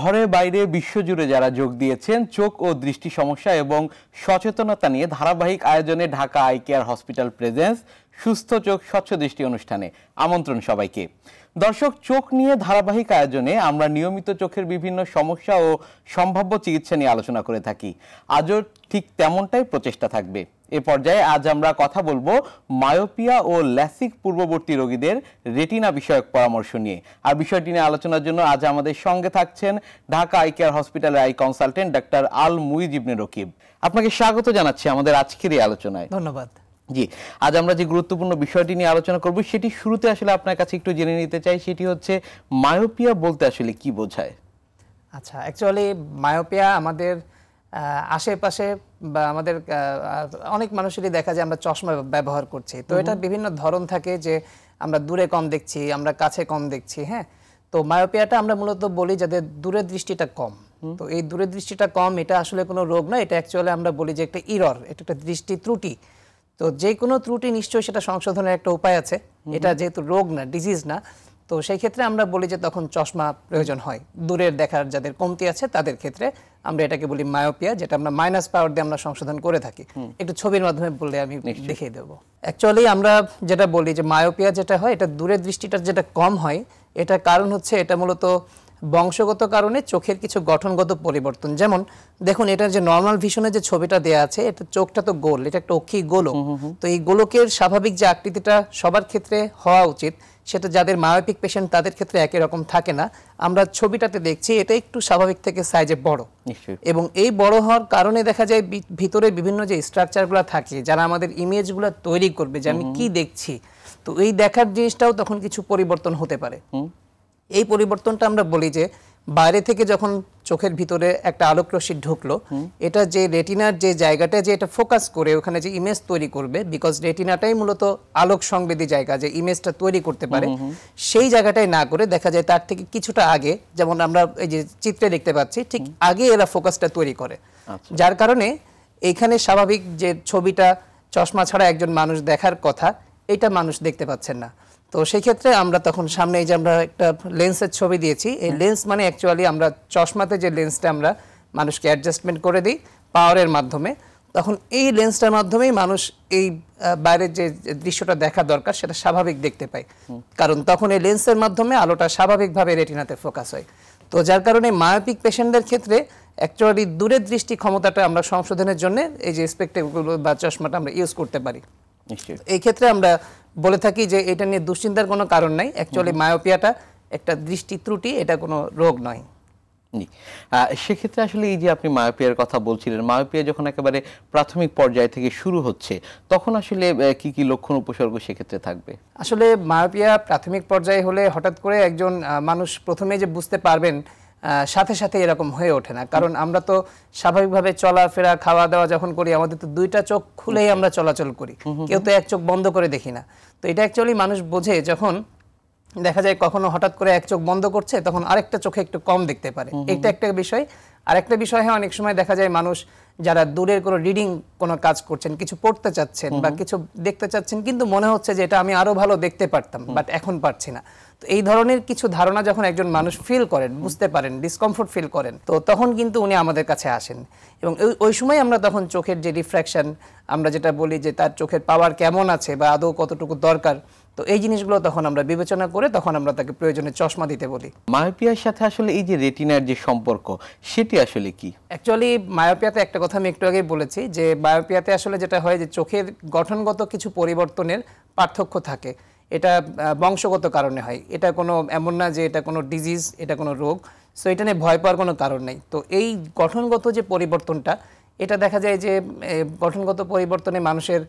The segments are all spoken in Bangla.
ঘরে বাইরে বিশ্বজুড়ে যারা যোগ দিয়েছেন চোখ ও দৃষ্টি সমস্যা এবং সচেতনতা নিয়ে ধারাবাহিক আয়োজনে Dhaka eye care hospital presents সুস্থ চোখ স্বচ্ছ দৃষ্টি অনুষ্ঠানে আমন্ত্রণ সবাইকে দর্শক চোখ নিয়ে ধারাবাহিক আয়োজনে আমরা নিয়মিত চোখের বিভিন্ন সমস্যা ও সম্ভাব্য চিকিৎসা নিয়ে আলোচনা করে থাকি আজও ঠিক তেমনটাই প্রচেষ্টা থাকবে এ পর্যায়ে আজ আমরা কথা বলবো মায়োপিয়া ও ল্যাসিক পূর্ববর্তী রোগীদের রেটিনা বিষয়ক পরামর্শ নিয়ে আর বিষয়টি নিয়ে আলোচনার জন্য আজ আমাদের সঙ্গে থাকছেন ঢাকা আই কেয়ার হসপিটালের eye consultant doctor Al Muiz Ibne Rakib আপনাকে স্বাগত জানাচ্ছি আমাদের আজকের এই আলোচনায় ধন্যবাদ জি আজ আমরা যে গুরুত্বপূর্ণ বিষয়টি নিয়ে আলোচনা করব সেটি শুরুতে আসলে আপনার কাছে একটু জেনে নিতে চাই সেটি হচ্ছে মায়োপিয়া বলতে আসলে কি বোঝায় আচ্ছা অ্যাকচুয়ালি মায়োপিয়া আমাদের আশেপাশে বা আমাদের অনেক মানুষেরই দেখা যায় আমরা চশমা ব্যবহার করছি তো এটা বিভিন্ন ধরন থাকে যে আমরা দূরে কম দেখছি আমরা কাছে কম দেখছি হ্যাঁ তো মায়োপিয়াটা আমরা মূলত বলি যাদের দূরের দৃষ্টিটা কম তো এই দূরের দৃষ্টিটা কম এটা আসলে কোনো রোগ না এটা অ্যাকচুয়ালি আমরা বলি যে একটা ইরর এটা একটা দৃষ্টি ত্রুটি তো যে কোনো ত্রুটি নিশ্চয়ই সেটা সংশোধনের একটা উপায় আছে এটা যেহেতু রোগ না ডিজিজ না তো সেই ক্ষেত্রে আমরা বলি যে তখন চশমা প্রয়োজন হয় দূরের দেখার যাদের কমতি আছে তাদের ক্ষেত্রে আমরা এটাকে বলি মায়োপিয়া যেটা আমরা মাইনাস পাওয়ার দিয়ে আমরা সংশোধন করে থাকি একটু ছবির মাধ্যমে বললে আমি দেখিয়ে দেবো অ্যাকচুয়ালি আমরা যেটা বলি যে মায়োপিয়া যেটা হয় এটা দূরের দৃষ্টিটা যেটা কম হয় এটা কারণ হচ্ছে এটা মূলত বংশগত কারণে চোখের কিছু গঠনগত পরিবর্তন যেমন দেখুন এটার যে নর্মাল ভিশনে যে ছবিটা দেয়া আছে এটা চোখটা তো গোল এটা একটা অক্ষি গোলক তো এই গোলকের স্বাভাবিক যে আকৃতিটা সবার ক্ষেত্রে হওয়া উচিত সেটা যাদের মায়োপিক পেশেন্ট তাদের ক্ষেত্রে একই রকম থাকে না আমরা ছবিটাতে দেখছি এটা একটু স্বাভাবিক থেকে সাইজে বড় এবং এই বড় হওয়ার কারণে দেখা যায় ভিতরে বিভিন্ন যে স্ট্রাকচারগুলো থাকে যারা আমাদের ইমেজগুলো তৈরি করবে যে আমি কি দেখছি তো এই দেখার জিনিসটাও তখন কিছু পরিবর্তন হতে পারে এই পরিবর্তনটা আমরা বলি যে বাইরে থেকে যখন চোখের ভিতরে একটা আলোক রশ্মি ঢুকলো এটা যে রেটিনার যে জায়গাটা যে এটা ফোকাস করে ওখানে যে ইমেজ তৈরি করবে বিকজ রেটিনাটাই মূলত আলোক সংবেদী জায়গা যে ইমেজটা তৈরি করতে পারে সেই জায়গাটাই না করে দেখা যায় তার থেকে কিছুটা আগে যেমন আমরা এই যে চিত্রে দেখতে পাচ্ছি ঠিক আগে এরা ফোকাসটা তৈরি করে আচ্ছা। যার কারণে এখানে স্বাভাবিক যে ছবিটা চশমা ছাড়া একজন মানুষ দেখার কথা এটা মানুষ দেখতে পাচ্ছেন না তো সেই ক্ষেত্রে আমরা তখন সামনে এই যে আমরা একটা লেন্সের ছবি দিয়েছি এই লেন্স মানে অ্যাকচুয়ালি আমরা চশমাতে যে লেন্সটা আমরা মানুষকে অ্যাডজাস্টমেন্ট করে দিই পাওয়ারের মাধ্যমে তখন এই লেন্সটার মাধ্যমেই মানুষ এই বাইরের যে দৃশ্যটা দেখা দরকার সেটা স্বাভাবিক দেখতে পায় কারণ তখন এই লেন্সের মাধ্যমে আলোটা স্বাভাবিকভাবে রেটিনাতে ফোকাস হয় তো যার কারণে মায়োপিক পেশেন্টদের ক্ষেত্রে অ্যাকচুয়ালি দূরের দৃষ্টি ক্ষমতাটা আমরা সংশোধনের জন্য এই যে স্পেকটেগুলো বা চশমাটা আমরা ইউজ করতে পারি এই ক্ষেত্রে আমরা বলে থাকি যে এটা নিয়ে দুশ্চিন্তার কোনো কারণ নাই অ্যাকচুয়ালি মায়োপিয়াটা একটা দৃষ্টি ত্রুটি এটা কোনো রোগ নয় সেক্ষেত্রে আসলে এই যে আপনি মায়োপিয়ার কথা বলছিলেন মায়োপিয়া যখন একেবারে প্রাথমিক পর্যায় থেকে শুরু হচ্ছে তখন আসলে কি কি লক্ষণ উপসর্গ সেক্ষেত্রে থাকবে আসলে মায়োপিয়া প্রাথমিক পর্যায়ে হলে হঠাৎ করে একজন মানুষ প্রথমে যে বুঝতে পারবেন সাথে সাথে এরকম হয়ে ওঠে না কারণ আমরা তো স্বাভাবিকভাবে চলাফেরা খাওয়া দাওয়া যখন করি আমাদের তো দুইটা চোখ খুলেই আমরা চলাচল করি কেউ তো এক চোখ বন্ধ করে দেখি না তো এটা অ্যাকচুয়ালি মানুষ বোঝে যখন দেখা যায় কখনো হঠাৎ করে এক চোখ বন্ধ করছে তখন আরেকটা চোখে একটু কম দেখতে পারে এটা একটা বিষয় আরেকটা বিষয় হয় অনেক সময় দেখা যায় মানুষ যারা দূরের কোনো রিডিং কোনো কাজ করছেন কিছু পড়তে চাচ্ছেন বা কিছু দেখতে চাচ্ছেন কিন্তু মনে হচ্ছে যে এটা আমি আরো ভালো দেখতে পারতাম বাট এখন পারছি না তো এই ধরনের কিছু ধারণা যখন একজন মানুষ ফিল করেন বুঝতে পারেন ডিসকমফোর্ট ফিল করেন তো তখন কিন্তু উনি আমাদের কাছে আসেন এবং ওই সময় আমরা তখন চোখের যে রিফ্র্যাকশন আমরা যেটা বলি যে তার চোখের পাওয়ার কেমন আছে বা আদৌ কতটুকু দরকার তো এই জিনিসগুলো তখন আমরা বিবেচনা করে তখন আমরা তাকে প্রয়োজনে চশমা দিতে বলি মায়োপিয়ার সাথে আসলে এই যে রেটিনার যে সম্পর্ক সেটি আসলে কি অ্যাকচুয়ালি মায়োপিয়াতে একটা কথা আমি একটু আগেই বলেছি যে মায়োপিয়াতে আসলে যেটা হয় যে চোখের গঠনগত কিছু পরিবর্তনের পার্থক্য থাকে এটা বংশগত কারণে হয় এটা কোনো এমন না যে এটা কোনো ডিজিজ এটা কোনো রোগ সো এটা নিয়ে ভয় পাওয়ার কোনো কারণ নেই তো এই গঠনগত যে পরিবর্তনটা এটা দেখা যায় যে গঠনগত পরিবর্তনে মানুষের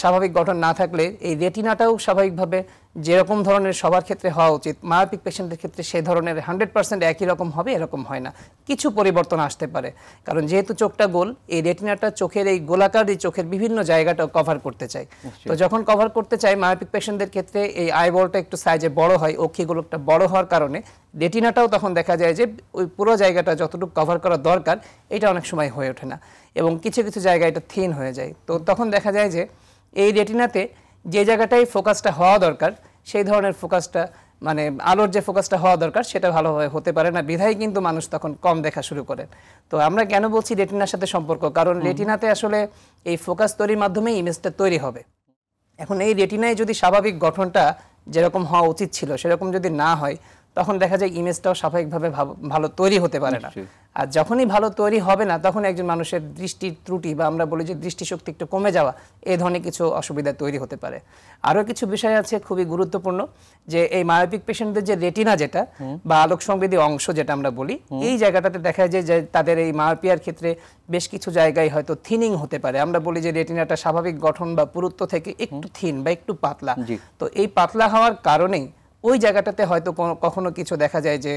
স্বাভাবিক গঠন না থাকলে এই রেটিনাটাও স্বাভাবিকভাবে যেরকম ধরনের সবার ক্ষেত্রে হওয়া উচিত মায়াপিক পেশেন্টের ক্ষেত্রে সে ধরনের হান্ড্রেড পার্সেন্ট একই রকম হবে এরকম হয় না কিছু পরিবর্তন আসতে পারে কারণ যেহেতু চোখটা গোল এই রেটিনাটা চোখের এই গোলাকার এই চোখের বিভিন্ন জায়গাটাও কভার করতে চাই তো যখন কভার করতে চাই মায়াপিক পেশেন্টদের ক্ষেত্রে এই আইবলটা একটু সাইজে বড় হয় অক্ষিগোলকটা বড় হওয়ার কারণে রেটিনাটাও তখন দেখা যায় যে ওই পুরো জায়গাটা যতটুকু কভার করা দরকার এটা অনেক সময় হয়ে ওঠে না এবং কিছু কিছু জায়গায় এটা থিন হয়ে যায় তো তখন দেখা যায় যে এই রেটিনাতে যে জায়গাটাই ফোকাসটা হওয়া দরকার সেই ধরনের ফোকাসটা মানে আলোর যে ফোকাসটা হওয়া দরকার সেটা ভালোভাবে হতে পারে না বিধায় কিন্তু মানুষ তখন কম দেখা শুরু করে তো আমরা কেন বলছি রেটিনার সাথে সম্পর্ক কারণ রেটিনাতে আসলে এই ফোকাস তৈরির মাধ্যমেই ইমেজটা তৈরি হবে এখন এই রেটিনায় যদি স্বাভাবিক গঠনটা যেরকম হওয়া উচিত ছিল সেরকম যদি না হয় তখন দেখা যায় ইমেজটাও স্বাভাবিকভাবে ভালো তৈরি হতে পারে না আর যখনই ভালো তৈরি হবে না তখন একজন মানুষের দৃষ্টির ত্রুটি বা আমরা বলি যে দৃষ্টিশক্তি একটু কমে যাওয়া এ ধরনের কিছু অসুবিধা তৈরি হতে পারে আরও কিছু বিষয় আছে খুবই গুরুত্বপূর্ণ যে এই মায়োপিক পেশেন্টদের যে রেটিনা যেটা বা আলোক সংবেদী অংশ যেটা আমরা বলি এই জায়গাটাতে দেখা যায় যে তাদের এই মায়োপিয়ার ক্ষেত্রে বেশ কিছু জায়গায় হয়তো থিনিং হতে পারে আমরা বলি যে রেটিনাটা স্বাভাবিক গঠন বা পুরুত্ব থেকে একটু থিন বা একটু পাতলা তো এই পাতলা হওয়ার কারণেই ওই জায়গাটাতে হয়তো কখনো কিছু দেখা যায় যে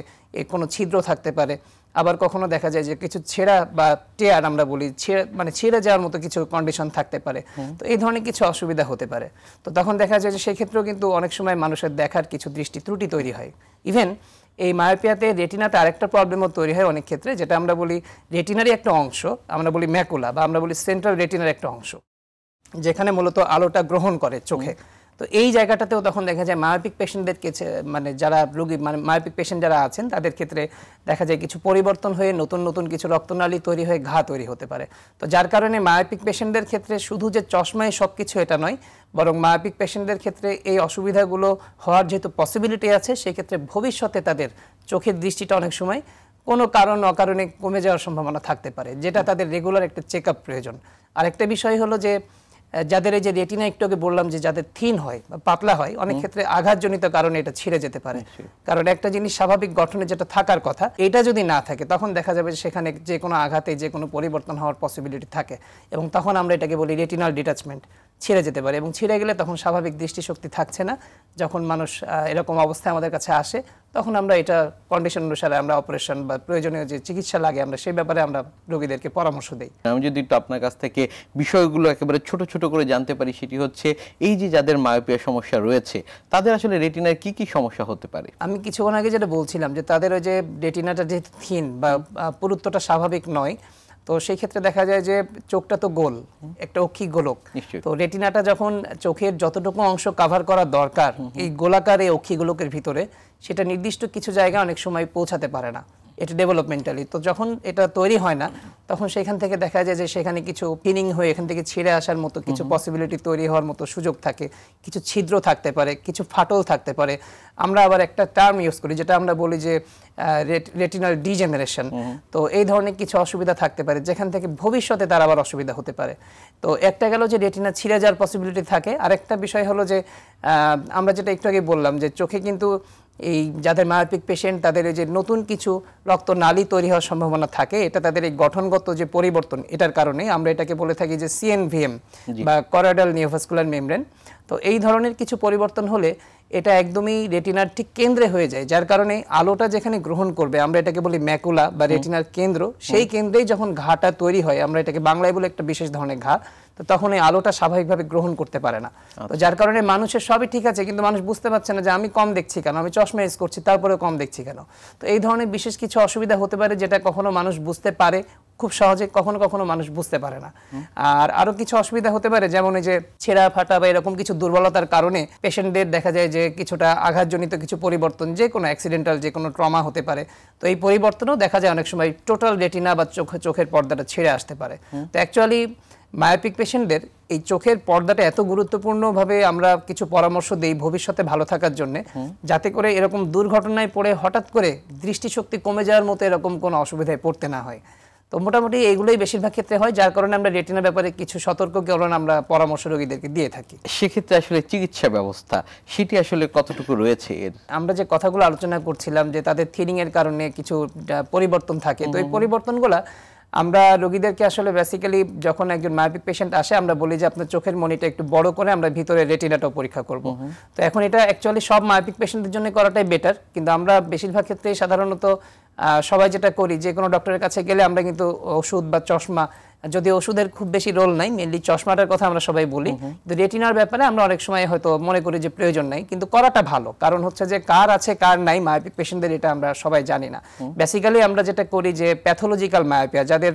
কোনো ছিদ্র থাকতে পারে আবার কখনো দেখা যায় যে কিছু ছেঁড়া বা টেয়ার আমরা বলি মানে ছেঁড়ে যাওয়ার মতো কিছু কন্ডিশন থাকতে পারে তো এই ধরনের কিছু অসুবিধা হতে পারে তো তখন দেখা যায় যে সেক্ষেত্রেও কিন্তু অনেক সময় মানুষের দেখার কিছু দৃষ্টি ত্রুটি তৈরি হয় ইভেন এই মায়োপিয়াতে রেটিনাতে আরেকটা প্রবলেমও তৈরি হয় অনেক ক্ষেত্রে যেটা আমরা বলি রেটিনারই একটা অংশ আমরা বলি ম্যাকুলা বা আমরা বলি সেন্ট্রাল রেটিনার একটা অংশ যেখানে মূলত আলোটা গ্রহণ করে চোখে তো এই জায়গাটাতেও তখন দেখা যায় মায়োপিক পেশেন্টদের মানে যারা রোগী মানে মায়োপিক পেশেন্ট যারা আছেন তাদের ক্ষেত্রে দেখা যায় কিছু পরিবর্তন হয়ে নতুন নতুন কিছু রক্তনালী তৈরি হয়ে ঘা তৈরি হতে পারে তো যার কারণে মায়োপিক পেশেন্টদের ক্ষেত্রে শুধু যে চশমায় সব কিছু এটা নয় বরং মায়োপিক পেশেন্টদের ক্ষেত্রে এই অসুবিধাগুলো হওয়ার যেহেতু পসিবিলিটি আছে সেক্ষেত্রে ভবিষ্যতে তাদের চোখের দৃষ্টিটা অনেক সময় কোনো কারণ অকারণে কমে যাওয়ার সম্ভাবনা থাকতে পারে যেটা তাদের রেগুলার একটা চেক প্রয়োজন আরেকটা বিষয় হলো যে যাদের এই যে রেটিনা একটু আগে বললাম যে যাদের থিন হয় বা পাতলা হয় অনেক ক্ষেত্রে আঘাতজনিত কারণে এটা ছিঁড়ে যেতে পারে কারণ একটা জিনিস স্বাভাবিক গঠনে যেটা থাকার কথা এটা যদি না থাকে তখন দেখা যাবে সেখানে যে কোনো আঘাতে যে কোনো পরিবর্তন হওয়ার পসিবিলিটি থাকে এবং তখন আমরা এটাকে বলি রেটিনাল ডিটাচমেন্ট ছিঁড়ে যেতে পারে এবং ছিঁড়ে গেলে তখন স্বাভাবিক দৃষ্টিশক্তি থাকছে না যখন মানুষ এরকম অবস্থায় আমাদের কাছে আসে তখন আমরা এটা কন্ডিশন অনুসারে আমরা অপারেশন বা প্রয়োজনীয় যে চিকিৎসা লাগে আমরা সেই ব্যাপারে আমরা রোগীদেরকে পরামর্শ দিই আমি যদি একটু আপনার কাছ থেকে বিষয়গুলো একেবারে ছোট ছোট করে জানতে পারি সেটি হচ্ছে এই যে যাদের মায়োপিয়া সমস্যা রয়েছে তাদের আসলে রেটিনার কি কি সমস্যা হতে পারে আমি কিছুক্ষণ আগে যেটা বলছিলাম যে তাদের ওই যে রেটিনাটা যে থিন বা পুরুত্বটা স্বাভাবিক নয় তো সেই ক্ষেত্রে দেখা যায় যে চোখটা তো গোল একটা অক্ষি গোলক তো রেটিনাটা যখন চোখের যতটুকু অংশ কাভার করা দরকার এই গোলাকার এই অক্ষি গোলকের ভিতরে সেটা নির্দিষ্ট কিছু জায়গা অনেক সময় পৌঁছাতে পারে না এটা ডেভেলপমেন্টালি তো যখন এটা তৈরি হয় না তখন সেখান থেকে দেখা যায় যে সেখানে কিছু পিনিং হয়ে এখান থেকে ছিঁড়ে আসার মতো কিছু পসিবিলিটি তৈরি হওয়ার মতো সুযোগ থাকে কিছু ছিদ্র থাকতে পারে কিছু ফাটল থাকতে পারে আমরা আবার একটা টার্ম ইউজ করি যেটা আমরা বলি যে রেটিনাল ডিজেনারেশন তো এই ধরনের কিছু অসুবিধা থাকতে পারে যেখান থেকে ভবিষ্যতে তার আবার অসুবিধা হতে পারে তো একটা গেল যে রেটিনা ছিঁড়ে যাওয়ার পসিবিলিটি থাকে আরেকটা বিষয় হলো যে আমরা যেটা একটু আগে বললাম যে চোখে কিন্তু এই যাদের মায়োপিক পেশেন্ট তাদের যে নতুন কিছু রক্ত নালী তৈরি হওয়ার সম্ভাবনা থাকে এটা তাদের এই গঠনগত যে পরিবর্তন এটার কারণে আমরা এটাকে বলে থাকি যে সিএনভিএম বা করাডাল নিওভাস্কুলার মেমব্রেন তো এই ধরনের কিছু পরিবর্তন হলে এটা একদমই রেটিনার ঠিক কেন্দ্রে হয়ে যায় যার কারণে আলোটা যেখানে গ্রহণ করবে আমরা এটাকে বলি ম্যাকুলা বা রেটিনার কেন্দ্র সেই কেন্দ্রেই যখন ঘাটা তৈরি হয় আমরা এটাকে বাংলায় বলে একটা বিশেষ ধরনের ঘা তো তখন এই আলোটা স্বাভাবিকভাবে গ্রহণ করতে পারে না তো আচ্ছা। যার কারণে মানুষের সবই ঠিক আছে কিন্তু মানুষ বুঝতে পারছে না যে আমি কম দেখছি কেন আমি চশমা ইউজ করছি তারপরেও কম দেখছি কেন তো এই ধরনের বিশেষ কিছু অসুবিধা হতে পারে যেটা কখনো মানুষ বুঝতে পারে খুব সহজে কখনো কখনো মানুষ বুঝতে পারে না আর আরো কিছু অসুবিধা হতে পারে যেমন এই যে ছেঁড়া ফাটা বা এরকম কিছু দুর্বলতার কারণে পেশেন্টদের দেখা যায় যে কিছুটা আঘাতজনিত কিছু পরিবর্তন যে কোনো অ্যাক্সিডেন্টাল যে কোনো ট্রমা হতে পারে তো এই পরিবর্তনও দেখা যায় অনেক সময় টোটাল রেটিনা বা চোখ চোখের পর্দাটা ছেড়ে আসতে পারে তো অ্যাকচুয়ালি মায়োপিক পেশেন্টদের এই চোখের পর্দাটা এত গুরুত্বপূর্ণভাবে আমরা কিছু পরামর্শ দিই ভবিষ্যতে ভালো থাকার জন্য যাতে করে এরকম দুর্ঘটনায় পড়ে হঠাৎ করে দৃষ্টিশক্তি কমে যাওয়ার মতো এরকম কোনো অসুবিধায় পড়তে না হয় তো মোটামুটি এগুলোই বেশিরভাগ ক্ষেত্রে হয় যার কারণে আমরা রেটিনার ব্যাপারে কিছু সতর্ক জ্ঞান আমরা পরামর্শ রোগীদেরকে দিয়ে থাকি সেক্ষেত্রে আসলে চিকিৎসা ব্যবস্থা সেটি আসলে কতটুকু রয়েছে এর আমরা যে কথাগুলো আলোচনা করছিলাম যে তাদের থিনিং এর কারণে কিছু পরিবর্তন থাকে তো এই পরিবর্তনগুলো আমরা রোগীদেরকে আসলে বেসিক্যালি যখন একজন মায়োপিক পেশেন্ট আসে আমরা বলি যে আপনার চোখের মনিটা একটু বড় করে আমরা ভিতরে রেটিনাটাও পরীক্ষা করব তো এখন এটা অ্যাকচুয়ালি সব মায়োপিক পেশেন্টদের জন্য করাটাই বেটার কিন্তু আমরা বেশিরভাগ ক্ষেত্রেই সাধারণত সবাই যেটা করি যে কোনো ডক্টরের কাছে গেলে আমরা কিন্তু ওষুধ বা চশমা যদি ওষুধের খুব বেশি রোল নাই মেনলি চশমাটার কথা আমরা সবাই বলি কিন্তু রেটিনার ব্যাপারে আমরা অনেক সময় হয়তো মনে করি যে প্রয়োজন নাই কিন্তু করাটা ভালো কারণ হচ্ছে যে কার আছে কার নাই মায়োপিক পেশেন্টদের এটা আমরা সবাই জানি না বেসিক্যালি আমরা যেটা করি যে প্যাথোলজিক্যাল মায়োপিয়া যাদের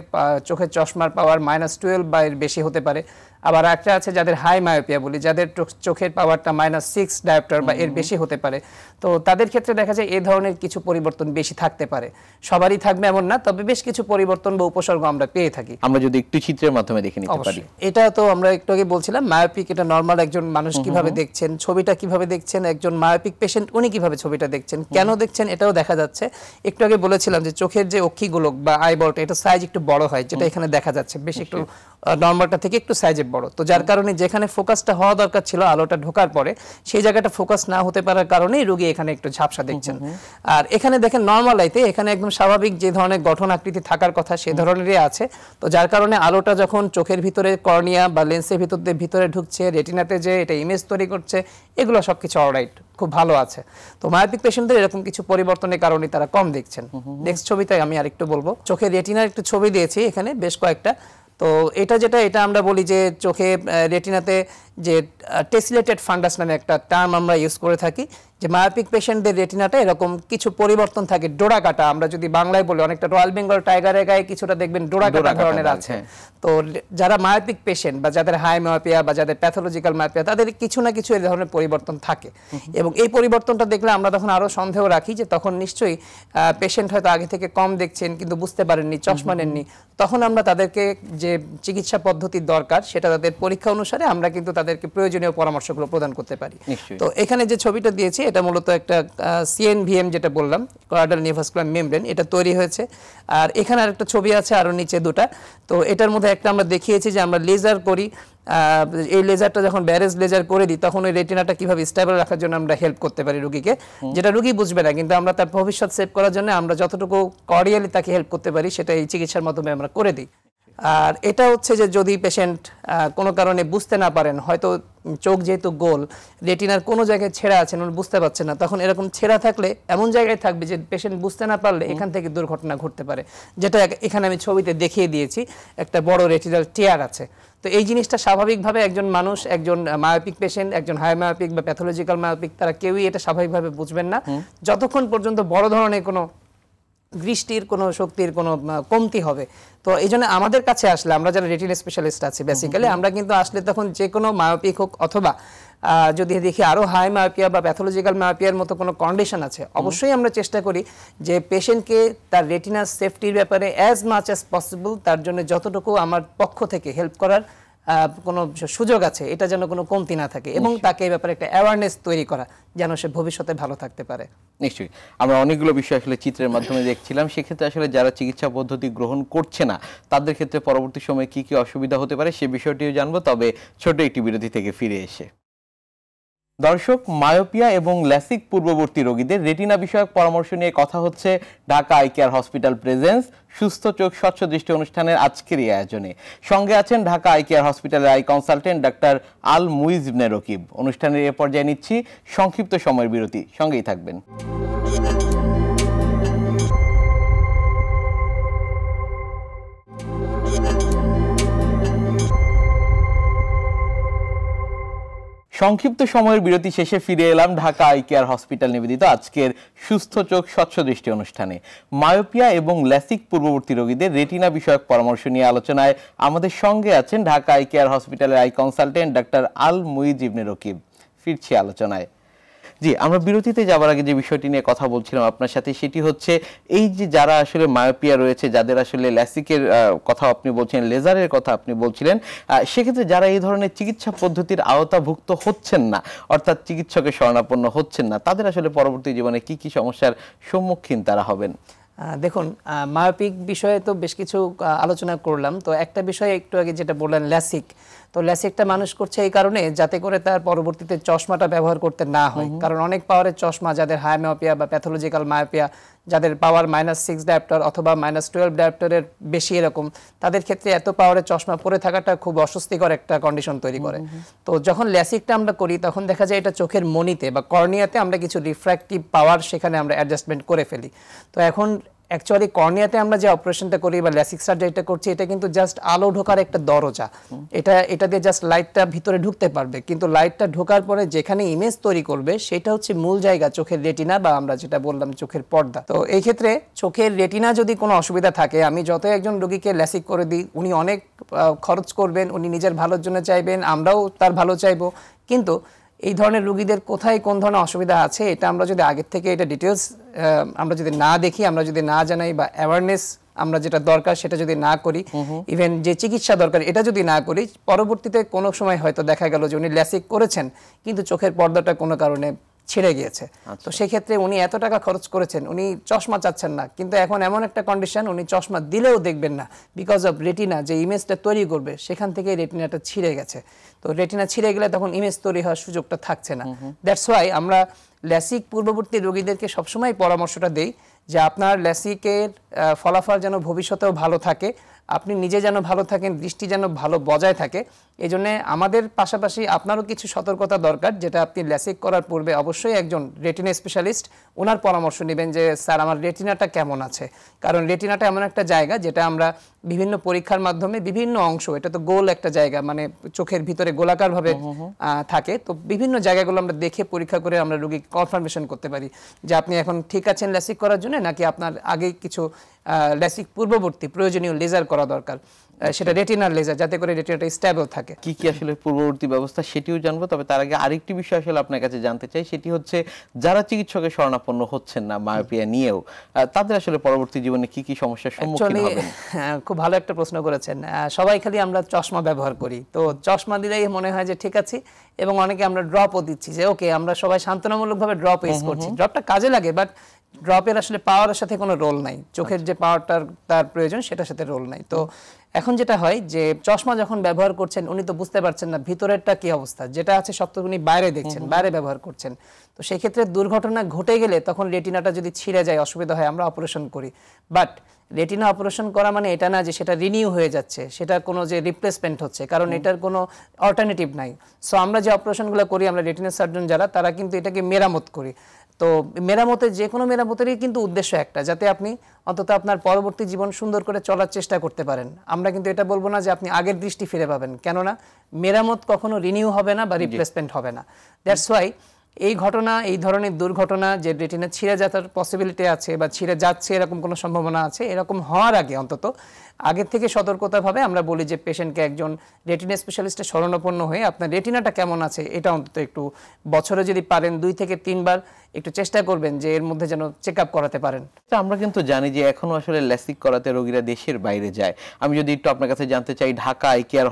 চোখের চশমার পাওয়ার মাইনাস টুয়েলভ বা এর বেশি হতে পারে আবার একটা আছে যাদের হাই মায়োপিয়া বলি যাদের চোখের পাওয়ারটা মাইনাস সিক্স ডায়োপ্টার বা এর বেশি হতে পারে তো তাদের ক্ষেত্রে দেখা যায় এই ধরনের কিছু পরিবর্তন বেশি থাকতে পারে সবারই থাকবে এমন না তবে বেশ কিছু পরিবর্তন বা উপসর্গ আমরা পেয়ে থাকি আমরা যদি একটু চিত্রের মাধ্যমে দেখে নিতে পারি এটা তো আমরা একটু আগে বলছিলাম মায়োপিক এটা নর্মাল একজন মানুষ কিভাবে দেখছেন ছবিটা কিভাবে দেখছেন একজন মায়োপিক পেশেন্ট উনি কিভাবে ছবিটা দেখছেন কেন দেখছেন এটাও দেখা যাচ্ছে একটু আগে বলেছিলাম যে চোখের যে অক্ষিগুলো বা আইবলটা এটা সাইজ একটু বড় হয় যেটা এখানে দেখা যাচ্ছে বেশ একটু নর্মালটা থেকে একটু সাইজে অনেক বড় তো যার কারণে যেখানে ফোকাসটা হওয়া দরকার ছিল আলোটা ঢোকার পরে সেই জায়গাটা ফোকাস না হতে পারার কারণেই রোগী এখানে একটু ঝাপসা দেখছেন আর এখানে দেখেন নর্মাল আইতে এখানে একদম স্বাভাবিক যে ধরনের গঠন আকৃতি থাকার কথা সে ধরনেরই আছে তো যার কারণে আলোটা যখন চোখের ভিতরে কর্নিয়া বা লেন্সের ভিতর দিয়ে ভিতরে ঢুকছে রেটিনাতে যে এটা ইমেজ তৈরি করছে এগুলো সব কিছু অলরাইট খুব ভালো আছে তো মায়াপিক পেশেন্টদের এরকম কিছু পরিবর্তনের কারণে তারা কম দেখছেন নেক্সট ছবিতে আমি আরেকটু বলবো চোখের রেটিনার একটু ছবি দিয়েছি এখানে বেশ কয়েকটা তো এটা যেটা এটা আমরা বলি যে চোখে রেটিনাতে যে টেসিলেটেড ফান্ডাস নামে একটা টার্ম আমরা ইউজ করে থাকি যে মায়াপিক পেশেন্টদের রেটিনাটা এরকম কিছু পরিবর্তন থাকে ডোরা কাটা আমরা যদি বাংলায় বলি অনেকটা রয়্যাল বেঙ্গল টাইগারের গায়ে কিছুটা দেখবেন ডোরা কাটা ধরনের আছে হ্যাঁ। তো যারা মায়াপিক পেশেন্ট বা যাদের হাই মায়াপিয়া বা যাদের প্যাথোলজিক্যাল মায়াপিয়া তাদের কিছু না কিছু এই ধরনের পরিবর্তন থাকে এবং এই পরিবর্তনটা দেখলে আমরা তখন আরও সন্দেহ রাখি যে তখন নিশ্চয়ই পেশেন্ট হয়তো আগে থেকে কম দেখছেন কিন্তু বুঝতে পারেননি চশমা নেননি তখন আমরা তাদেরকে যে চিকিৎসা পদ্ধতির দরকার সেটা তাদের পরীক্ষা অনুসারে আমরা কিন্তু তাদের তাদেরকে প্রয়োজনীয় পরামর্শগুলো প্রদান করতে পারি তো এখানে যে ছবিটা দিয়েছি এটা মূলত একটা সিএনভিএম যেটা বললাম করাডাল নিভাসকুলার মেমব্রেন এটা তৈরি হয়েছে আর এখানে আর একটা ছবি আছে আরও নিচে দুটা তো এটার মধ্যে একটা আমরা দেখিয়েছি যে আমরা লেজার করি এই লেজারটা যখন ব্যারেজ লেজার করে দিই তখন ওই রেটিনাটা কীভাবে স্টেবল রাখার জন্য আমরা হেল্প করতে পারি রুগীকে যেটা রুগী বুঝবে না কিন্তু আমরা তার ভবিষ্যৎ সেভ করার জন্য আমরা যতটুকু কর্ডিয়ালি তাকে হেল্প করতে পারি সেটা এই চিকিৎসার মাধ্যমে আমরা করে দিই আর এটা হচ্ছে যে যদি পেশেন্ট কোনো কারণে বুঝতে না পারেন হয়তো চোখ যেহেতু গোল রেটিনার কোনো জায়গায় ছেঁড়া আছেন উনি বুঝতে পারছেন না তখন এরকম ছেঁড়া থাকলে এমন জায়গায় থাকবে যে পেশেন্ট বুঝতে না পারলে এখান থেকে দুর্ঘটনা ঘটতে পারে যেটা এখানে আমি ছবিতে দেখিয়ে দিয়েছি একটা বড় রেটিনাল টিয়ার আছে তো এই জিনিসটা স্বাভাবিকভাবে একজন মানুষ একজন মায়োপিক পেশেন্ট একজন হাই মায়াপিক বা প্যাথোলজিক্যাল মায়োপিক তারা কেউই এটা স্বাভাবিকভাবে বুঝবেন না যতক্ষণ পর্যন্ত বড় ধরনের কোনো বৃষ্টির কোনো শক্তির কোনো কমতি হবে তো এই জন্য আমাদের কাছে আসলে আমরা যারা রেটিনা স্পেশালিস্ট আছি বেসিক্যালি আমরা কিন্তু আসলে তখন যে কোনো মায়োপিক হোক অথবা যদি দেখি আরও হাই মায়োপিয়া বা প্যাথোলজিক্যাল মায়োপিয়ার মতো কোনো কন্ডিশন আছে অবশ্যই আমরা চেষ্টা করি যে পেশেন্টকে তার রেটিনার সেফটির ব্যাপারে অ্যাজ মাচ অ্যাজ পসিবল তার জন্য যতটুকু আমার পক্ষ থেকে হেল্প করার কোনো সুযোগ আছে এটা যেন কোনো কমতি না থাকে এবং তাকে এই ব্যাপারে একটা অ্যাওয়ারনেস তৈরি করা যেন সে ভবিষ্যতে ভালো থাকতে পারে নিশ্চয়ই আমরা অনেকগুলো বিষয় আসলে চিত্রের মাধ্যমে দেখছিলাম সেক্ষেত্রে আসলে যারা চিকিৎসা পদ্ধতি গ্রহণ করছে না তাদের ক্ষেত্রে পরবর্তী সময়ে কি কি অসুবিধা হতে পারে সে বিষয়টিও জানবো তবে ছোট একটি বিরতি থেকে ফিরে এসে দর্শক মায়োপিয়া এবং ল্যাসিক পূর্ববর্তী রোগীদের রেটিনা বিষয়ক পরামর্শ নিয়ে কথা হচ্ছে Dhaka eye care hospital presents সুস্থ চোখ স্বচ্ছ দৃষ্টি অনুষ্ঠানের আজকের এই আয়োজনে সঙ্গে আছেন ঢাকা আই কেয়ার হসপিটালের eye consultant doctor Al Muiz Rakib অনুষ্ঠানের এ পর্যায়ে নিচ্ছি সংক্ষিপ্ত সময়ের বিরতি সঙ্গেই থাকবেন সংক্ষিপ্ত সময়ের বিরতি শেষে ফিরে এলাম ঢাকা আই কেয়ার হসপিটাল নিবেদিত আজকের সুস্থ চোখ স্বচ্ছ দৃষ্টি অনুষ্ঠানে মায়োপিয়া এবং ল্যাসিক পূর্ববর্তী রোগীদের রেটিনা বিষয়ক পরামর্শ নিয়ে আলোচনায় আমাদের সঙ্গে আছেন ঢাকা আই কেয়ার হসপিটালের eye consultant doctor Al Muiz Ibne Rakib ফিরছি আলোচনায় জি আমরা বিরতিতে যাবার আগে যে বিষয়টি নিয়ে কথা বলছিলাম আপনার সাথে সেটি হচ্ছে এই যে যারা আসলে মায়োপিয়া রয়েছে যাদের আসলে ল্যাসিকের কথা আপনি বলছেন লেজারের কথা আপনি বলছিলেন সেক্ষেত্রে যারা এই ধরনের চিকিৎসা পদ্ধতির আওতাভুক্ত হচ্ছেন না অর্থাৎ চিকিৎসকের শরণাপন্ন হচ্ছেন না তাদের আসলে পরবর্তী জীবনে কি কি সমস্যার সম্মুখীন তারা হবেন দেখুন মায়োপিক বিষয়ে তো বেশ কিছু আলোচনা করলাম তো একটা বিষয়ে একটু আগে যেটা বললেন ল্যাসিক তো ল্যাসিকটা মানুষ করছে এই কারণে যাতে করে তার পরবর্তীতে চশমাটা ব্যবহার করতে না হয় কারণ অনেক পাওয়ারের চশমা যাদের হায়োপিয়া বা প্যাথোলজিক্যাল মায়োপিয়া যাদের পাওয়ার মাইনাস সিক্স ডায়াপ্টার অথবা মাইনাস টুয়েলভ ডায়াপ্টারের বেশি এরকম তাদের ক্ষেত্রে এত পাওয়ারের চশমা পরে থাকাটা খুব অস্বস্তিকর একটা কন্ডিশন তৈরি করে তো যখন ল্যাসিকটা আমরা করি তখন দেখা যায় এটা চোখের মনিতে বা কর্নিয়াতে আমরা কিছু রিফ্র্যাক্টিভ পাওয়ার সেখানে আমরা অ্যাডজাস্টমেন্ট করে ফেলি তো এখন অ্যাকচুয়ালি কর্নিয়াতে আমরা যে অপারেশনটা করি বা ল্যাসিক সার্জারিটা করছি এটা কিন্তু জাস্ট আলো ঢোকার একটা দরজা এটা এটা দিয়ে জাস্ট লাইটটা ভিতরে ঢুকতে পারবে কিন্তু লাইটটা ঢোকার পরে যেখানে ইমেজ তৈরি করবে সেটা হচ্ছে মূল জায়গা চোখের রেটিনা বা আমরা যেটা বললাম চোখের পর্দা তো এই ক্ষেত্রে চোখের রেটিনা যদি কোনো অসুবিধা থাকে আমি যত একজন রোগীকে ল্যাসিক করে দিই উনি অনেক খরচ করবেন উনি নিজের ভালোর জন্য চাইবেন আমরাও তার ভালো চাইবো কিন্তু এই ধরনের রুগীদের কোথায় কোন ধরনের অসুবিধা আছে এটা আমরা যদি আগের থেকে এটা ডিটেলস আমরা যদি না দেখি আমরা যদি না জানাই বা অ্যাওয়ারনেস আমরা যেটা দরকার সেটা যদি না করি ইভেন যে চিকিৎসা দরকার এটা যদি না করি পরবর্তীতে কোনো সময় হয়তো দেখা গেল যে উনি ল্যাসিক করেছেন কিন্তু চোখের পর্দাটা কোনো কারণে ছিঁড়ে গিয়েছে আচ্ছা। তো সেক্ষেত্রে উনি এত টাকা খরচ করেছেন উনি চশমা চাচ্ছেন না কিন্তু এখন এমন একটা কন্ডিশন উনি চশমা দিলেও দেখবেন না বিকজ অফ রেটিনা যে ইমেজটা তৈরি করবে সেখান থেকে রেটিনাটা ছিঁড়ে গেছে তো রেটিনা ছিঁড়ে গেলে তখন ইমেজ তৈরি হওয়ার সুযোগটা থাকছে না দ্যাটস ওয়াই আমরা ল্যাসিক পূর্ববর্তী রোগীদেরকে সবসময় পরামর্শটা দেই যে আপনার ল্যাসিকের ফলাফল যেন ভবিষ্যতেও ভালো থাকে আপনি নিজে যেন ভালো থাকেন দৃষ্টি যেন ভালো বজায় থাকে এই জন্যে আমাদের পাশাপাশি আপনারও কিছু সতর্কতা দরকার যেটা আপনি ল্যাসিক করার পূর্বে অবশ্যই একজন রেটিনা স্পেশালিস্ট ওনার পরামর্শ নেবেন যে স্যার আমার রেটিনাটা কেমন আছে কারণ রেটিনাটা এমন একটা জায়গা যেটা আমরা বিভিন্ন পরীক্ষার মাধ্যমে বিভিন্ন অংশ এটা তো গোল একটা জায়গা মানে চোখের ভিতরে গোলাকারভাবে থাকে তো বিভিন্ন জায়গাগুলো আমরা দেখে পরীক্ষা করে আমরা রুগী কনফার্মেশন করতে পারি যে আপনি এখন ঠিক আছেন ল্যাসিক করার জন্য নাকি আপনার আগে কিছু ল্যাসিক পূর্ববর্তী প্রয়োজনীয় লেজার করা দরকার সেটা রেটিনার লেজার যাতে করে রেটিনাটা স্টেবল থাকে কি কি আসলে পূর্ববর্তী ব্যবস্থা সেটিও জানবো তবে তার আগে আরেকটি বিষয় আসলে আপনার কাছে জানতে চাই সেটি হচ্ছে যারা চিকিৎসকের শরণাপন্ন হচ্ছেন না মায়োপিয়া নিয়েও তাদের আসলে পরবর্তী জীবনে কি কি সমস্যার সম্মুখীন হবেন হ্যাঁ, খুব ভালো একটা প্রশ্ন করেছেন সবাই খালি আমরা চশমা ব্যবহার করি তো চশমা দিলেই মনে হয় যে ঠিক আছে এবং অনেকে আমরা ড্রপও দিচ্ছি যে ওকে আমরা সবাই সান্ত্বনামূলকভাবে ড্রপ ইউজ করছি ড্রপটা কাজে লাগে বাট ড্রপের আসলে পাওয়ারের সাথে কোনো রোল নাই চোখের আচ্ছা। যে পাওয়ারটার তার প্রয়োজন সেটার সাথে রোল নাই তো এখন যেটা হয় যে চশমা যখন ব্যবহার করছেন উনি তো বুঝতে পারছেন না ভিতরেরটা কি অবস্থা যেটা আছে সব উনি বাইরে দেখছেন বাইরে ব্যবহার করছেন তো সেক্ষেত্রে দুর্ঘটনা ঘটে গেলে তখন রেটিনাটা যদি ছিঁড়ে যায় অসুবিধা হয় আমরা অপারেশন করি বাট রেটিনা অপারেশন করা মানে এটা না যে সেটা রিনিউ হয়ে যাচ্ছে সেটা কোনো যে রিপ্লেসমেন্ট হচ্ছে কারণ এটার কোনো অল্টারনেটিভ নাই সো আমরা যে অপারেশনগুলো করি আমরা রেটিনা সার্জন যারা তারা কিন্তু এটাকে মেরামত করি তো মেরামতের যে কোনো মেরামতেরই কিন্তু উদ্দেশ্য একটা যাতে আপনি অন্তত আপনার পরবর্তী জীবন সুন্দর করে চলার চেষ্টা করতে পারেন আমরা কিন্তু এটা বলবো না যে আপনি আগের দৃষ্টি ফিরে পাবেন কেননা মেরামত কখনো রিনিউ হবে না বা রিপ্লেসমেন্ট হবে না দ্যাটস ওয়াই এই ঘটনা এই ধরনের দুর্ঘটনা যে রেটিনা ছিঁড়ে যাওয়ার পসিবিলিটি আছে বা ছিঁড়ে যাচ্ছে এরকম কোনো সম্ভাবনা আছে এরকম হওয়ার আগে অন্তত আগে থেকে সতর্কতাভাবে আমরা বলি যে পেশেন্টকে একজন রেটিনা স্পেশালিস্টের শরণাপন্ন হয়ে আপনার রেটিনাটা কেমন আছে এটা অন্তত একটু বছরে যদি পারেন দুই থেকে তিনবার একটু চেষ্টা করবেন যে এর মধ্যে যেন চেক আপ করাতে পারেন আচ্ছা, আমরা কিন্তু জানি যে এখনো আসলে ল্যাসিক করাতে রোগীরা দেশের বাইরে যায় আমি যদি একটু আপনার কাছে জানতে চাই ঢাকা আই কেয়ার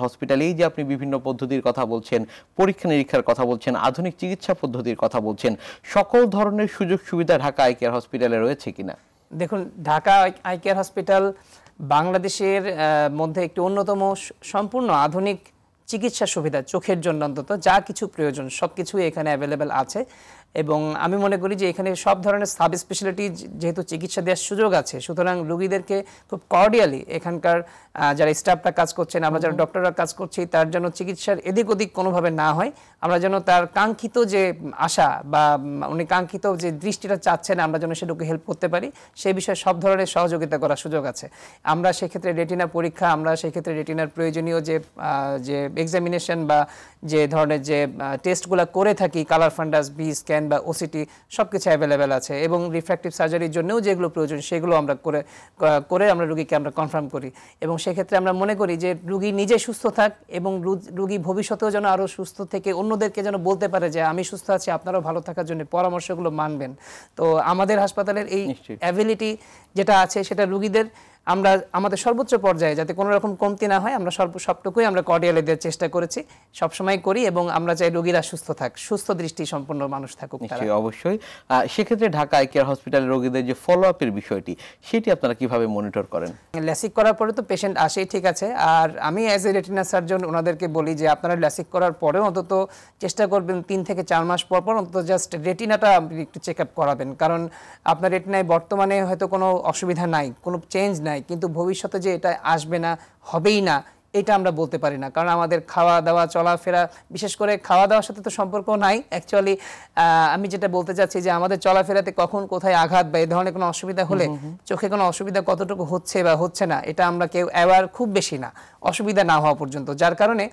এই যে আপনি বিভিন্ন পদ্ধতির কথা বলছেন পরীক্ষা নিরীক্ষার কথা বলছেন আধুনিক চিকিৎসা পদ্ধতির কথা বলছেন সকল ধরনের সুযোগ সুবিধা ঢাকা আই কেয়ার হসপিটালে রয়েছে কিনা দেখুন ঢাকা আই কেয়ার হসপিটাল বাংলাদেশের মধ্যে একটি অন্যতম সম্পূর্ণ আধুনিক চিকিৎসা সুবিধা চোখের জন্য অন্তত যা কিছু প্রয়োজন সব কিছুই এখানে অ্যাভেলেবেল আছে এবং আমি মনে করি যে এখানে সব ধরনের সাব স্পেশালিটি যেহেতু চিকিৎসা দেওয়ার সুযোগ আছে সুতরাং রুগীদেরকে খুব কর্ডিয়ালি এখানকার যারা স্টাফরা কাজ করছেন আমরা যারা ডক্টররা কাজ করছি তার যেন চিকিৎসার এদিক ওদিক কোনোভাবে না হয় আমরা যেন তার কাঙ্ক্ষিত যে আশা বা উনি কাঙ্ক্ষিত যে দৃষ্টিটা চাচ্ছেন আমরা যেন সেটুকু হেল্প করতে পারি সেই বিষয়ে সব ধরনের সহযোগিতা করার সুযোগ আছে আমরা সেক্ষেত্রে রেটিনা পরীক্ষা আমরা সেক্ষেত্রে রেটিনার প্রয়োজনীয় যে যে এক্সামিনেশন বা যে ধরনের যে টেস্টগুলো করে থাকি colour fundus B scan scan বা ওসিটি সব কিছু অ্যাভেলেবেল আছে এবং রিফ্র্যাক্টিভ সার্জারির জন্যও যেগুলো প্রয়োজন সেগুলো আমরা করে করে আমরা রুগীকে আমরা কনফার্ম করি এবং সেক্ষেত্রে আমরা মনে করি যে রুগী নিজে সুস্থ থাক এবং রুগী ভবিষ্যতেও যেন আরও সুস্থ থেকে অন্যদেরকে যেন বলতে পারে যে আমি সুস্থ আছি আপনারাও ভালো থাকার জন্য পরামর্শগুলো মানবেন তো আমাদের হাসপাতালের এই অ্যাবিলিটি যেটা আছে সেটা রুগীদের আমরা আমাদের সর্বোচ্চ পর্যায়ে যাতে কোনো রকম কমতি না হয় আমরা সর্ব সবটুকুই আমরা কর্ডিয়ালে দেওয়ার চেষ্টা করেছি সবসময় করি এবং আমরা চাই রোগীরা সুস্থ থাক সুস্থ দৃষ্টি সম্পন্ন মানুষ থাকুক অবশ্যই সেক্ষেত্রে ঢাকা কেয়ার হসপিটালের রোগীদের যে ফলো আপের বিষয়টি সেটি আপনারা কিভাবে মনিটর করেন ল্যাসিক করার পরে তো পেশেন্ট আসেই ঠিক আছে আর আমি অ্যাজ এ রেটিনা সার্জন ওনাদেরকে বলি যে আপনারা ল্যাসিক করার পরেও অন্তত চেষ্টা করবেন তিন থেকে চার মাস পর পর অন্তত জাস্ট রেটিনাটা একটু চেক আপ করাবেন কারণ আপনার রেটিনায় বর্তমানে হয়তো কোনো অসুবিধা নাই কোনো চেঞ্জ নাই নাই কিন্তু ভবিষ্যতে যে এটা আসবে না হবেই না এটা আমরা বলতে পারি না কারণ আমাদের খাওয়া দাওয়া চলাফেরা বিশেষ করে খাওয়া দাওয়ার সাথে তো সম্পর্ক নাই অ্যাকচুয়ালি আমি যেটা বলতে চাচ্ছি যে আমাদের চলাফেরাতে কখন কোথায় আঘাত বা এই ধরনের কোনো অসুবিধা হলে চোখে কোনো অসুবিধা কতটুকু হচ্ছে বা হচ্ছে না এটা আমরা কেউ অ্যাওয়ার খুব বেশি না অসুবিধা না হওয়া পর্যন্ত যার কারণে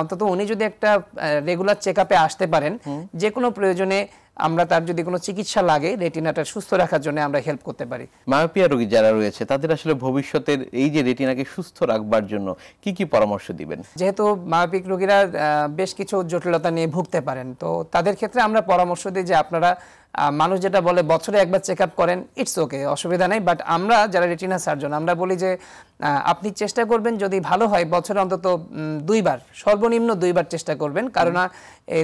অন্তত উনি যদি একটা রেগুলার চেক আসতে পারেন যে কোনো প্রয়োজনে আমরা তার যদি কোনো চিকিৎসা লাগে রেটিনাটা সুস্থ রাখার জন্য আমরা হেল্প করতে পারি মায়োপিয়া রোগী যারা রয়েছে তাদের আসলে ভবিষ্যতের এই যে রেটিনাকে সুস্থ রাখবার জন্য কি কি পরামর্শ দিবেন যেহেতু মায়োপিক রোগীরা বেশ কিছু জটিলতা নিয়ে ভুগতে পারেন তো তাদের ক্ষেত্রে আমরা পরামর্শ দিই যে আপনারা মানুষ যেটা বলে বছরে একবার চেক করেন ইটস ওকে অসুবিধা নেই বাট আমরা যারা রেটিনা সার্জন আমরা বলি যে আপনি চেষ্টা করবেন যদি ভালো হয় বছরে অন্তত দুইবার সর্বনিম্ন দুইবার চেষ্টা করবেন কারণ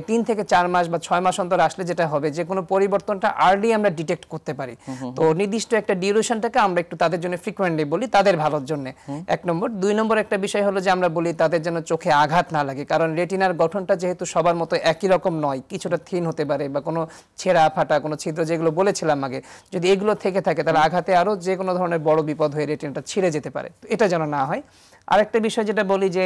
তিন থেকে চার মাস বা ছয় মাস অন্তর আসলে যেটা হবে যে কোনো পরিবর্তনটা আর্লি আমরা ডিটেক্ট করতে পারি তো নির্দিষ্ট একটা ডিউরেশনটাকে আমরা একটু তাদের জন্য ফ্রিকুয়েন্টলি বলি তাদের ভালোর জন্য এক নম্বর দুই নম্বর একটা বিষয় হলো যে আমরা বলি তাদের যেন চোখে আঘাত না লাগে কারণ রেটিনার গঠনটা যেহেতু সবার মতো একই রকম নয় কিছুটা থিন হতে পারে বা কোনো ছেঁড়া ফাটা কোনো ছিদ্র যেগুলো বলেছিলাম আগে যদি এগুলো থেকে থাকে তাহলে আঘাতে আরও যে কোনো ধরনের বড় বিপদ হয়ে রেটিনাটা ছিঁড়ে যেতে পারে এটা যেন না হয় আরেকটা বিষয় যেটা বলি যে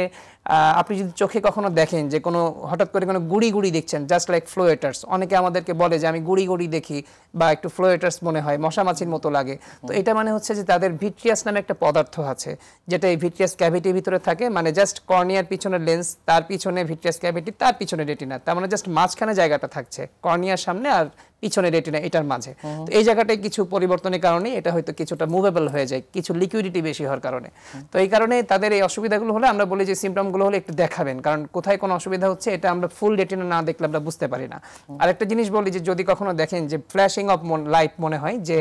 আপনি যদি চোখে কখনো দেখেন যে কোনো হঠাৎ করে কোনো গুড়ি গুড়ি দেখছেন জাস্ট লাইক ফ্লোয়েটার্স অনেকে আমাদেরকে বলে যে আমি গুড়ি গুড়ি দেখি বা একটু ফ্লোয়েটার্স মনে হয় মশা মাছির মতো লাগে তো এটা মানে হচ্ছে যে তাদের ভিট্রিয়াস নামে একটা পদার্থ আছে যেটা এই ভিট্রিয়াস ক্যাভিটির ভিতরে থাকে মানে জাস্ট কর্নিয়ার পিছনে লেন্স তার পিছনে ভিট্রিয়াস ক্যাভিটি তার পিছনে রেটিনা তার মানে জাস্ট মাঝখানে জায়গাটা থাকছে কর্নিয়ার সামনে আর পিছনে রেটিনা এটার মাঝে তো এই জায়গাটায় কিছু পরিবর্তনের কারণে এটা হয়তো কিছুটা মুভেবল হয়ে যায় কিছু লিকুইডিটি বেশি হওয়ার কারণে তো এই কারণে তাদের এই অসুবিধাগুলো হলে আমরা বলি যে সিমটমগুলো হলে একটু দেখাবেন কারণ কোথায় কোনো অসুবিধা হচ্ছে এটা আমরা ফুল রেটিনা না দেখলে আমরা বুঝতে পারি না আর একটা জিনিস বলি যে যদি কখনো দেখেন যে ফ্ল্যাশিং অফ লাইট মনে হয় যে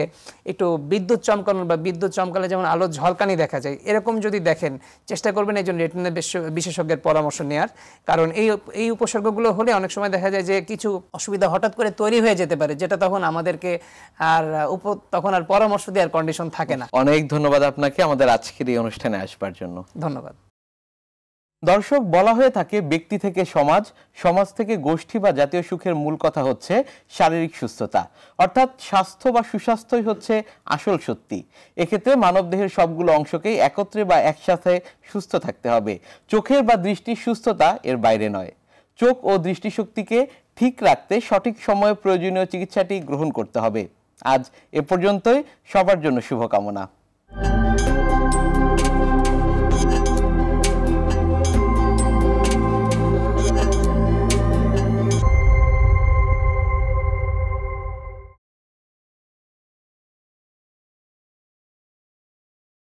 একটু বিদ্যুৎ চমকানো বা বিদ্যুৎ চমকালে যেমন আলো ঝলকানি দেখা যায় এরকম যদি দেখেন চেষ্টা করবেন একজন রেটিনা বিশেষজ্ঞের পরামর্শ নেওয়ার কারণ এই এই উপসর্গগুলো হলে অনেক সময় দেখা যায় যে কিছু অসুবিধা হঠাৎ করে তৈরি হয়ে যেতে পারে পারে যেটা তখন আমাদেরকে আর তখন আর পরামর্শ দেওয়ার কন্ডিশন থাকে না অনেক ধন্যবাদ আপনাকে আমাদের আজকের এই অনুষ্ঠানে আসবার জন্য ধন্যবাদ দর্শক বলা হয়ে থাকে ব্যক্তি থেকে সমাজ সমাজ থেকে গোষ্ঠী বা জাতীয় সুখের মূল কথা হচ্ছে শারীরিক সুস্থতা অর্থাৎ স্বাস্থ্য বা সুস্বাস্থ্যই হচ্ছে আসল সত্যি এক্ষেত্রে মানবদেহের সবগুলো অংশকেই একত্রে বা একসাথে সুস্থ থাকতে হবে চোখের বা দৃষ্টির সুস্থতা এর বাইরে নয় চোখ ও দৃষ্টিশক্তিকে ঠিক রাখতে সঠিক সময়ে প্রয়োজনীয় চিকিৎসাটি গ্রহণ করতে হবে আজ এ পর্যন্তই সবার জন্য শুভকামনা